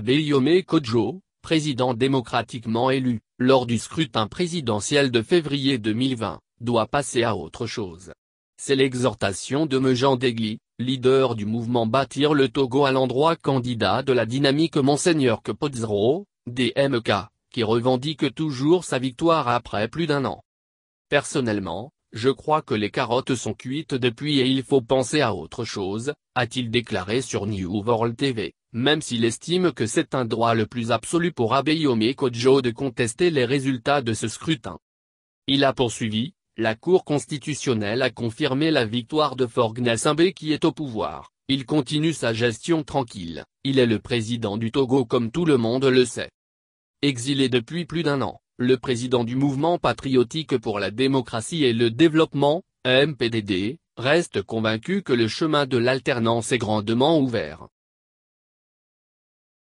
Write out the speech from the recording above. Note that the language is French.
Yomé Kojo, président démocratiquement élu, lors du scrutin présidentiel de février 2020, doit passer à autre chose. C'est l'exhortation de Mejan Degli, leader du mouvement Bâtir le Togo à l'endroit candidat de la dynamique Monseigneur Kepozro, DMK, qui revendique toujours sa victoire après plus d'un an. Personnellement, je crois que les carottes sont cuites depuis et il faut penser à autre chose, a-t-il déclaré sur New World TV, même s'il estime que c'est un droit le plus absolu pour Abeyomi Kojo de contester les résultats de ce scrutin. Il a poursuivi, la Cour constitutionnelle a confirmé la victoire de Forgna Simbé qui est au pouvoir, il continue sa gestion tranquille, il est le président du Togo comme tout le monde le sait. Exilé depuis plus d'un an, le président du mouvement patriotique pour la démocratie et le développement, MPDD, reste convaincu que le chemin de l'alternance est grandement ouvert.